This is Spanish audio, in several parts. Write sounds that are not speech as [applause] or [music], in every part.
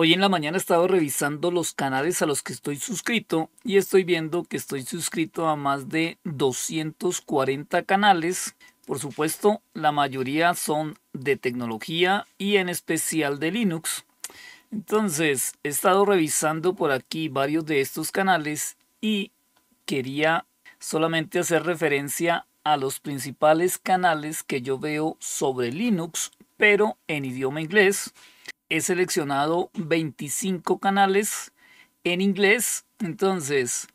Hoy en la mañana he estado revisando los canales a los que estoy suscrito y estoy viendo que estoy suscrito a más de 240 canales. Por supuesto, la mayoría son de tecnología y en especial de Linux. Entonces, he estado revisando por aquí varios de estos canales y quería solamente hacer referencia a los principales canales que yo veo sobre Linux, pero en idioma inglés he seleccionado 25 canales en inglés. Entonces,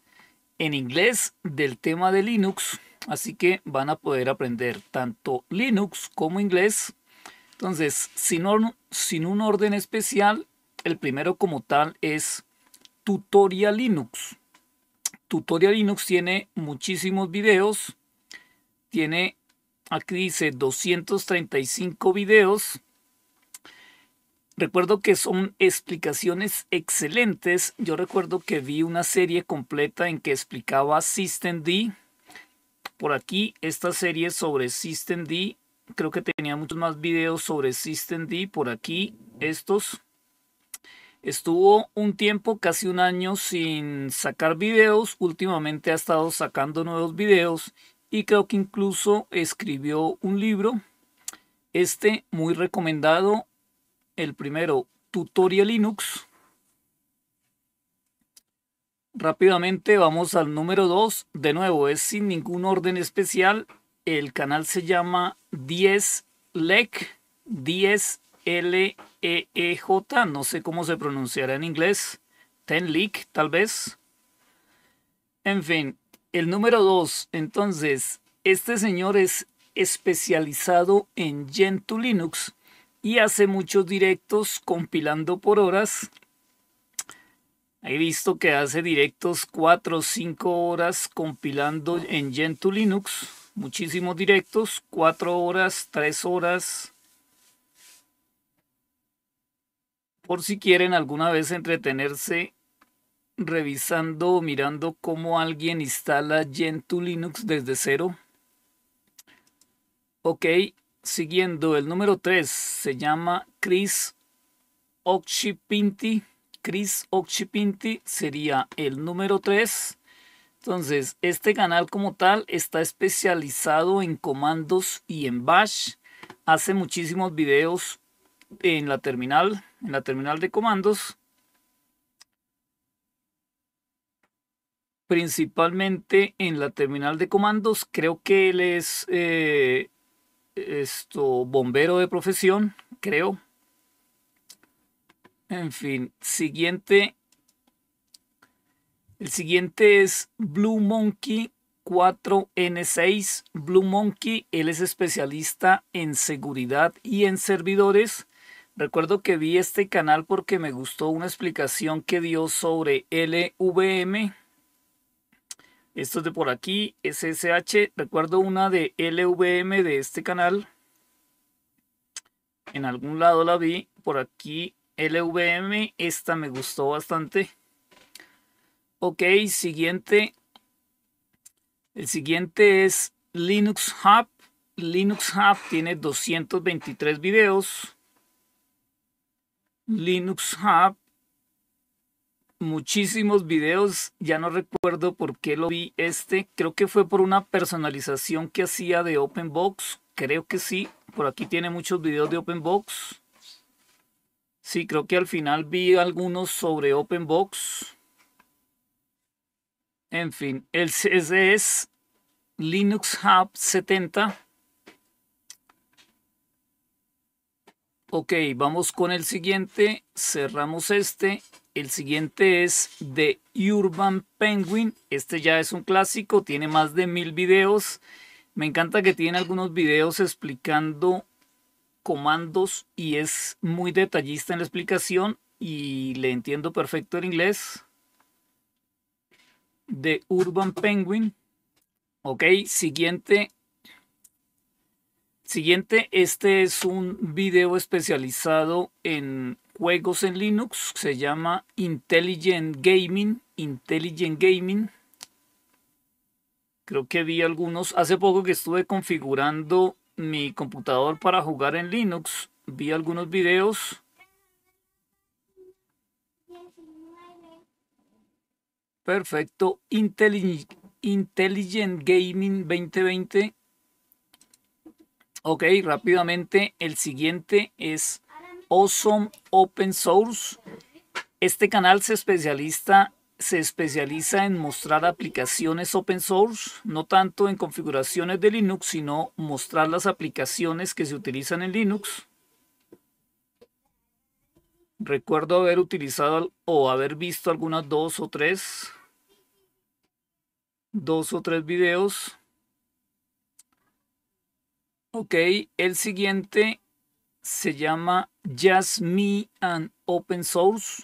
en inglés del tema de Linux. Así que van a poder aprender tanto Linux como inglés. Entonces, sin, sin un orden especial, el primero como tal es Tutorial Linux. Tutorial Linux tiene muchísimos videos. Tiene, aquí dice 235 videos. Recuerdo que son explicaciones excelentes. Yo recuerdo que vi una serie completa en que explicaba System D. Por aquí, esta serie sobre System D. Creo que tenía muchos más videos sobre System D. Por aquí, estos. Estuvo un tiempo, casi un año, sin sacar videos. Últimamente ha estado sacando nuevos videos. Y creo que incluso escribió un libro. Este muy recomendado el primero, Tutorial Linux. Rápidamente vamos al número 2. De nuevo, es sin ningún orden especial. El canal se llama 10LEC. 10 L E E J, no sé cómo se pronunciará en inglés. Ten e tal vez. En fin, el número 2, entonces, este señor es especializado en Gentoo Linux y hace muchos directos compilando por horas. He visto que hace directos 4 o 5 horas compilando en Gentoo Linux. Muchísimos directos, 4 horas, 3 horas. Por si quieren alguna vez entretenerse revisando o mirando cómo alguien instala Gentoo Linux desde cero. Ok, siguiendo el número 3 se llama Chris Occipinti. Chris Occipinti sería el número 3. Entonces, este canal como tal está especializado en comandos y en bash. Hace muchísimos videos en la terminal, en la terminal de comandos. Principalmente en la terminal de comandos, creo que les esto, bombero de profesión, creo. En fin, siguiente. El siguiente es Blue Monkey 4N6. Blue Monkey, él es especialista en seguridad y en servidores. Recuerdo que vi este canal porque me gustó una explicación que dio sobre LVM, es de por aquí, SSH. Recuerdo una de LVM de este canal. En algún lado la vi. Por aquí, LVM. Esta me gustó bastante. Ok, siguiente. El siguiente es Linux Hub. Linux Hub tiene 223 videos. Linux Hub muchísimos videos, ya no recuerdo por qué lo vi este, creo que fue por una personalización que hacía de OpenBox, creo que sí, por aquí tiene muchos videos de OpenBox. Sí, creo que al final vi algunos sobre OpenBox. En fin, el ese Linux Hub 70. Ok, vamos con el siguiente. Cerramos este el siguiente es The Urban Penguin. Este ya es un clásico, tiene más de mil videos. Me encanta que tiene algunos videos explicando comandos y es muy detallista en la explicación y le entiendo perfecto el inglés. The Urban Penguin. Ok, siguiente. Siguiente, este es un video especializado en juegos en Linux, se llama Intelligent Gaming, Intelligent Gaming. Creo que vi algunos, hace poco que estuve configurando mi computador para jugar en Linux, vi algunos videos. Perfecto, Intelligent Intelligent Gaming 2020. Ok, rápidamente, el siguiente es Awesome Open Source. Este canal se especializa, se especializa en mostrar aplicaciones open source, no tanto en configuraciones de Linux, sino mostrar las aplicaciones que se utilizan en Linux. Recuerdo haber utilizado o haber visto algunas dos o tres, dos o tres videos. Ok, el siguiente se llama Just Me and Open Source.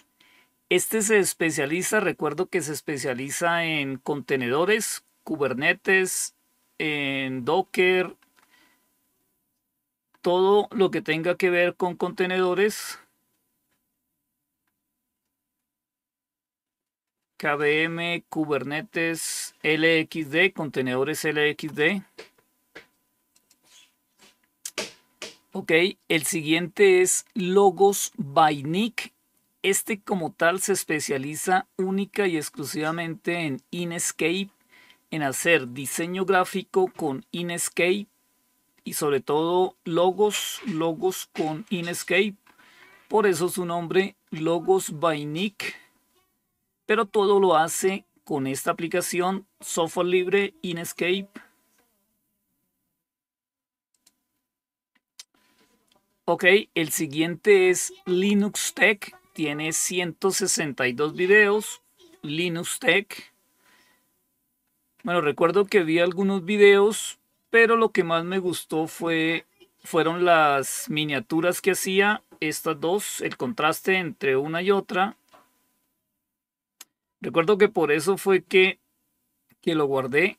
Este se especializa, recuerdo que se especializa en contenedores, Kubernetes, en Docker, todo lo que tenga que ver con contenedores. KVM, Kubernetes, LXD, contenedores LXD. Ok, el siguiente es Logos by Nick. Este como tal se especializa única y exclusivamente en Inescape en hacer diseño gráfico con Inescape y sobre todo logos, logos con Inscape. Por eso su nombre, Logos by Nick. Pero todo lo hace con esta aplicación, software libre, Inscape. Ok, el siguiente es Linux Tech. Tiene 162 videos. Linux Tech. Bueno, recuerdo que vi algunos videos, pero lo que más me gustó fue, fueron las miniaturas que hacía. Estas dos, el contraste entre una y otra. Recuerdo que por eso fue que, que lo guardé.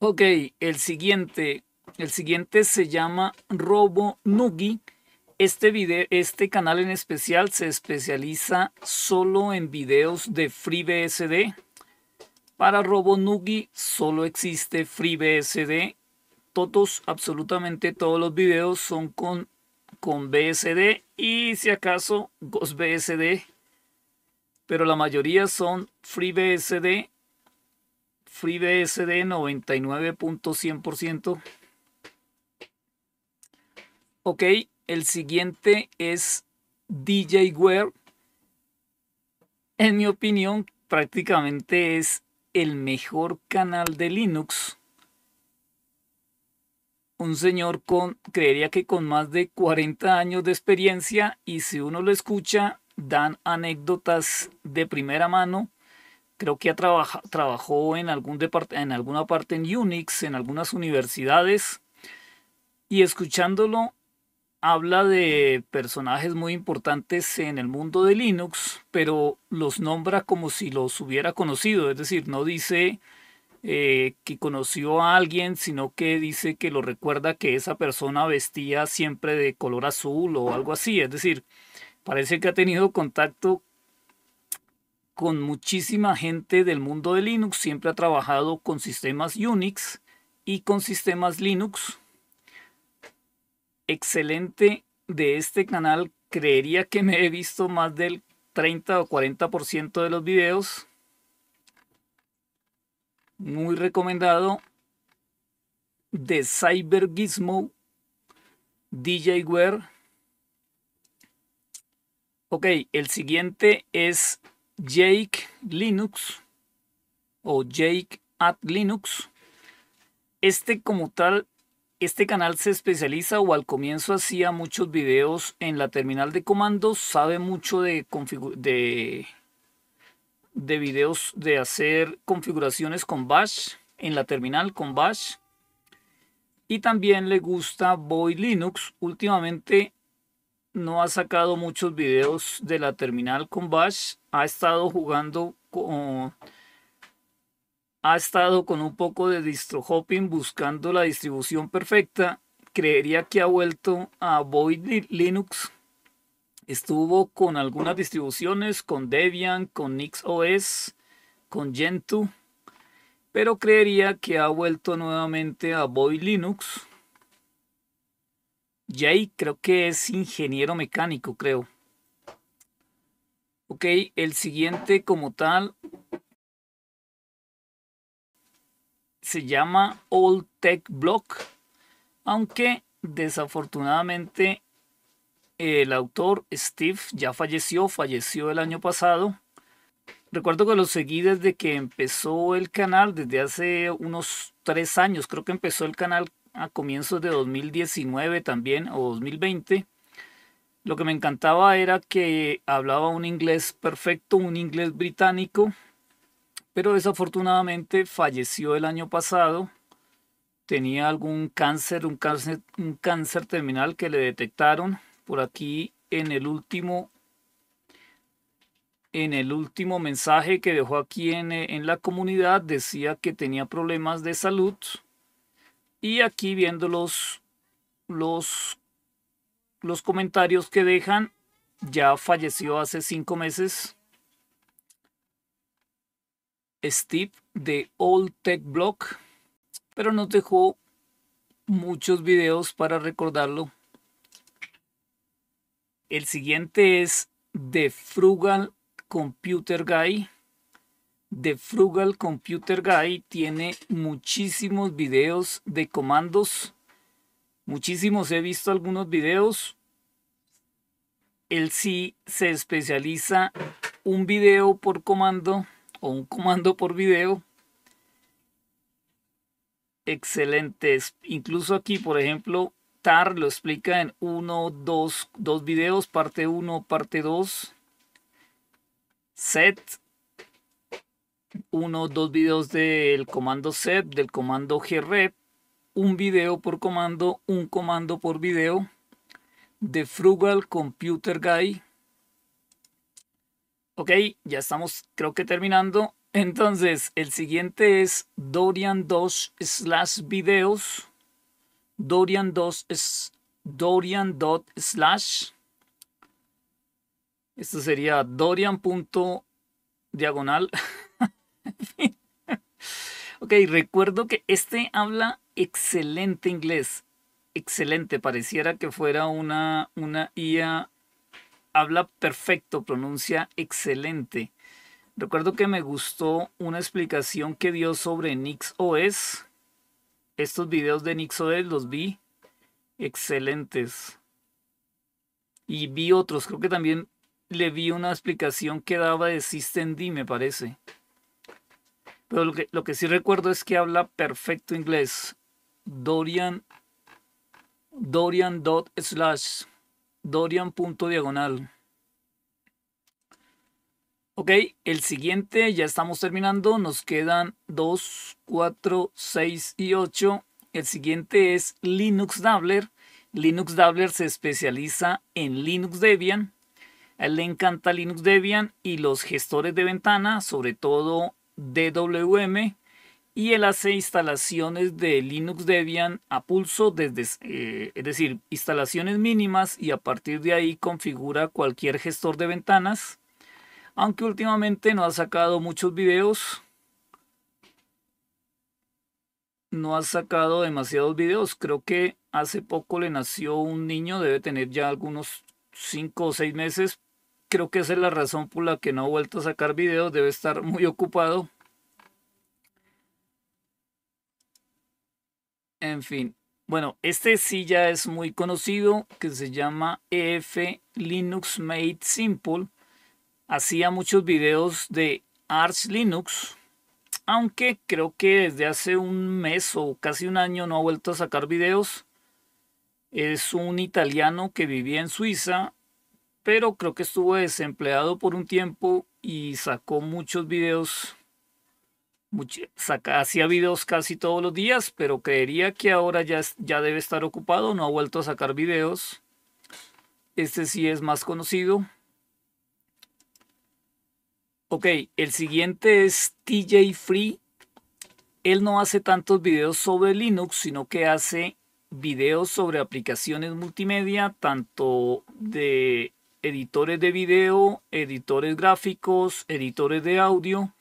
Ok, el siguiente, el siguiente se llama Robo Nugi. Este, este canal en especial se especializa solo en videos de FreeBSD. Para Robo Nugi solo existe FreeBSD. Todos, absolutamente todos los videos son con, con BSD y si acaso GhostBSD. Pero la mayoría son FreeBSD. FreeBSD 99.100%. Ok, el siguiente es DJWare. En mi opinión, prácticamente es el mejor canal de Linux. Un señor con, creería que con más de 40 años de experiencia y si uno lo escucha, dan anécdotas de primera mano. Creo que ha trabajó en, algún en alguna parte en Unix, en algunas universidades. Y escuchándolo habla de personajes muy importantes en el mundo de Linux, pero los nombra como si los hubiera conocido, es decir, no dice eh, que conoció a alguien, sino que dice que lo recuerda que esa persona vestía siempre de color azul o algo así, es decir, parece que ha tenido contacto con muchísima gente del mundo de Linux, siempre ha trabajado con sistemas Unix y con sistemas Linux, excelente de este canal. Creería que me he visto más del 30 o 40% de los videos. Muy recomendado. De Cyber Gizmo. DJ Ok, el siguiente es Jake Linux o Jake at Linux. Este como tal este canal se especializa o al comienzo hacía muchos videos en la terminal de comandos, sabe mucho de, videos de hacer configuraciones con bash, en la terminal con bash. Y también le gusta Boy Linux. Últimamente no ha sacado muchos videos de la terminal con bash. Ha estado jugando con ha estado con un poco de distro hopping buscando la distribución perfecta. Creería que ha vuelto a Void Linux. Estuvo con algunas distribuciones, con Debian, con NixOS, con Gentoo. Pero creería que ha vuelto nuevamente a Void Linux. Jay creo que es ingeniero mecánico, creo. Ok, el siguiente como tal se llama Old Tech Block, aunque desafortunadamente el autor Steve ya falleció, falleció el año pasado. Recuerdo que lo seguí desde que empezó el canal, desde hace unos tres años, creo que empezó el canal a comienzos de 2019 también o 2020. Lo que me encantaba era que hablaba un inglés perfecto, un inglés británico, pero desafortunadamente falleció el año pasado. Tenía algún cáncer, un cáncer, terminal que le detectaron por aquí en el último en el último mensaje que dejó aquí en, en, la comunidad decía que tenía problemas de salud. Y aquí viendo los, los, los comentarios que dejan, ya falleció hace cinco meses. Steve de Old Tech Block, pero nos dejó muchos videos para recordarlo. El siguiente es The Frugal Computer Guy. The Frugal Computer Guy tiene muchísimos videos de comandos. Muchísimos, he visto algunos videos. Él sí se especializa un video por comando un comando por video. Excelentes. Incluso aquí, por ejemplo, TAR lo explica en uno, dos, dos videos, parte 1, parte 2. Set. Uno, dos videos del comando set, del comando grep. Un video por comando, un comando por video. De Frugal Computer Guy Ok, ya estamos creo que terminando. Entonces, el siguiente es Dorian 2 slash videos. Dorian 2 es Dorian slash. Esto sería Dorian diagonal. [laughs] ok, recuerdo que este habla excelente inglés. Excelente, pareciera que fuera una, una IA habla perfecto, pronuncia excelente. Recuerdo que me gustó una explicación que dio sobre NixOS. Estos videos de NixOS los vi excelentes. Y vi otros, creo que también le vi una explicación que daba de SystemD, me parece. Pero lo que, sí recuerdo es que habla perfecto inglés. Dorian. Dorian dorian.diagonal Ok, el siguiente ya estamos terminando. Nos quedan 2, 4, 6 y 8. El siguiente es Linux Dabbler. Linux Dabbler se especializa en Linux Debian. A él le encanta Linux Debian y los gestores de ventana, sobre todo DWM, y él hace instalaciones de Linux Debian a pulso, desde, eh, es decir, instalaciones mínimas y a partir de ahí configura cualquier gestor de ventanas, aunque últimamente no ha sacado muchos videos, no ha sacado demasiados videos, creo que hace poco le nació un niño, debe tener ya algunos 5 o 6 meses, creo que esa es la razón por la que no ha vuelto a sacar videos, debe estar muy ocupado. En fin. Bueno, este sí ya es muy conocido, que se llama EF Linux Made Simple. Hacía muchos videos de Arch Linux, aunque creo que desde hace un mes o casi un año no ha vuelto a sacar videos. Es un italiano que vivía en Suiza, pero creo que estuvo desempleado por un tiempo y sacó muchos videos hacía videos casi todos los días, pero creería que ahora ya, ya debe estar ocupado, no ha vuelto a sacar videos. Este sí es más conocido. Ok, el siguiente es TJ Free. Él no hace tantos videos sobre Linux, sino que hace videos sobre aplicaciones multimedia, tanto de editores de video, editores gráficos, editores de audio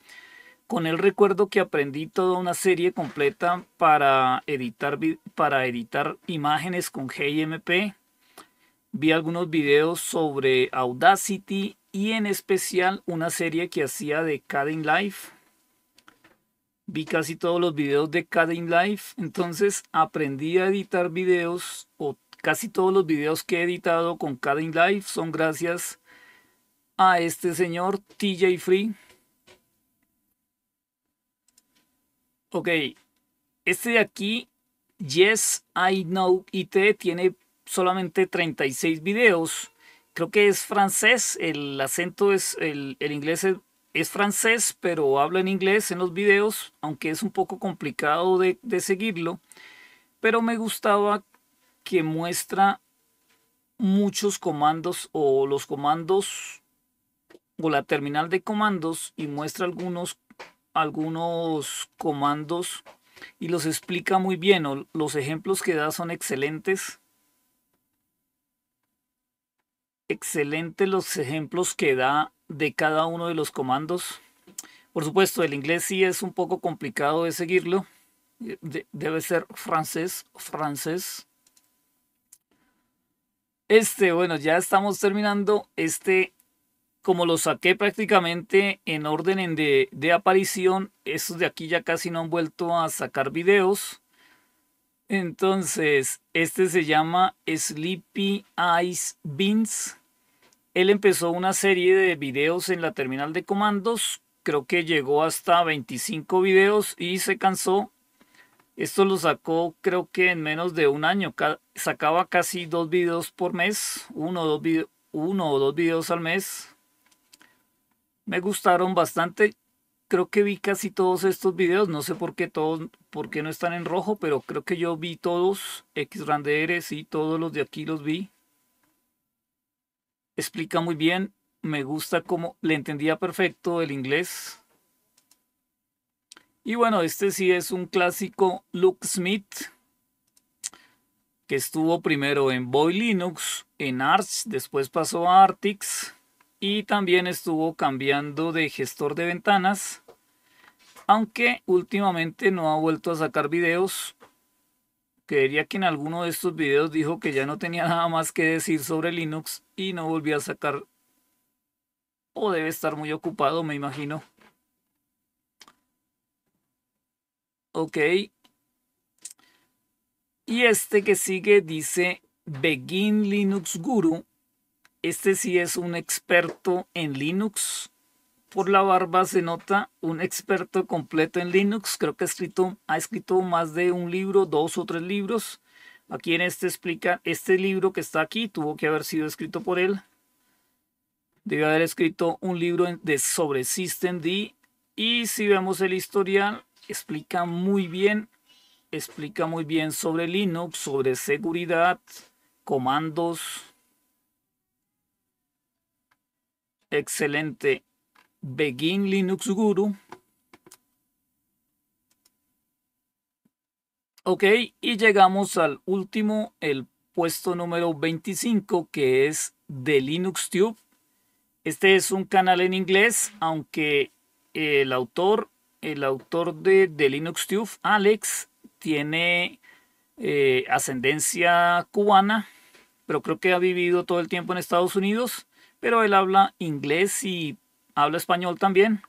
con el recuerdo que aprendí toda una serie completa para editar, para editar imágenes con GIMP. Vi algunos videos sobre Audacity y en especial una serie que hacía de Cadin Life. Vi casi todos los videos de Cadin Life, entonces aprendí a editar videos o casi todos los videos que he editado con Cadin Life son gracias a este señor TJ Free Ok, este de aquí, Yes, I Know IT, tiene solamente 36 videos. Creo que es francés, el acento es, el, inglés es, francés, pero habla en inglés en los videos, aunque es un poco complicado de, de seguirlo. Pero me gustaba que muestra muchos comandos o los comandos o la terminal de comandos y muestra algunos algunos comandos y los explica muy bien. los ejemplos que da son excelentes. Excelentes los ejemplos que da de cada uno de los comandos. Por supuesto, el inglés sí es un poco complicado de seguirlo. Eh, debe ser francés, francés. Este, bueno, ya estamos terminando este como lo saqué prácticamente en orden de, de aparición, estos de aquí ya casi no han vuelto a sacar videos. Entonces, este se llama Sleepy Eyes Beans. Él empezó una serie de videos en la terminal de comandos. Creo que llegó hasta 25 videos y se cansó. Esto lo sacó creo que en menos de un año. Sacaba casi dos videos por mes, uno o dos videos al mes me gustaron bastante. Creo que vi casi todos estos videos, no sé por qué todos, por qué no están en rojo, pero creo que yo vi todos, X Randeres sí, todos los de aquí los vi. Explica muy bien, me gusta cómo le entendía perfecto el inglés. Y bueno, este sí es un clásico Luke Smith que estuvo primero en Boy Linux, en Arch, después pasó a Artix y también estuvo cambiando de gestor de ventanas, aunque últimamente no ha vuelto a sacar videos. Creería que en alguno de estos videos dijo que ya no tenía nada más que decir sobre Linux y no volvió a sacar. O debe estar muy ocupado, me imagino. Ok. Y este que sigue dice Begin Linux Guru este sí es un experto en Linux. Por la barba se nota un experto completo en Linux. Creo que ha escrito, ha escrito más de un libro, dos o tres libros. Aquí en este explica, este libro que está aquí tuvo que haber sido escrito por él. Debe haber escrito un libro de sobre systemd. Y si vemos el historial, explica muy bien, explica muy bien sobre Linux, sobre seguridad, comandos, excelente Begin Linux Guru. Ok, y llegamos al último, el puesto número 25, que es de Linux Tube. Este es un canal en inglés, aunque el autor, el autor de, The Linux Tube, Alex, tiene eh, ascendencia cubana, pero creo que ha vivido todo el tiempo en Estados Unidos pero él habla inglés y habla español también.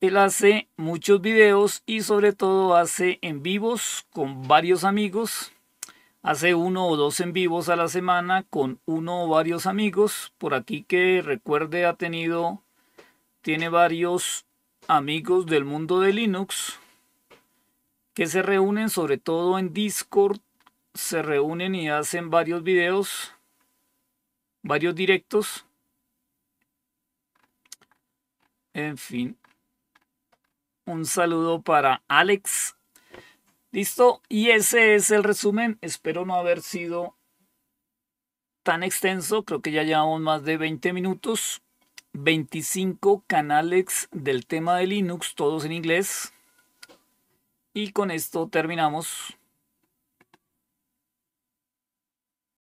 Él hace muchos videos y sobre todo hace en vivos con varios amigos. Hace uno o dos en vivos a la semana con uno o varios amigos. Por aquí que recuerde ha tenido, tiene varios amigos del mundo de Linux que se reúnen sobre todo en Discord. Se reúnen y hacen varios videos varios directos. En fin. Un saludo para Alex. Listo. Y ese es el resumen. Espero no haber sido tan extenso. Creo que ya llevamos más de 20 minutos. 25 canales del tema de Linux, todos en inglés. Y con esto terminamos.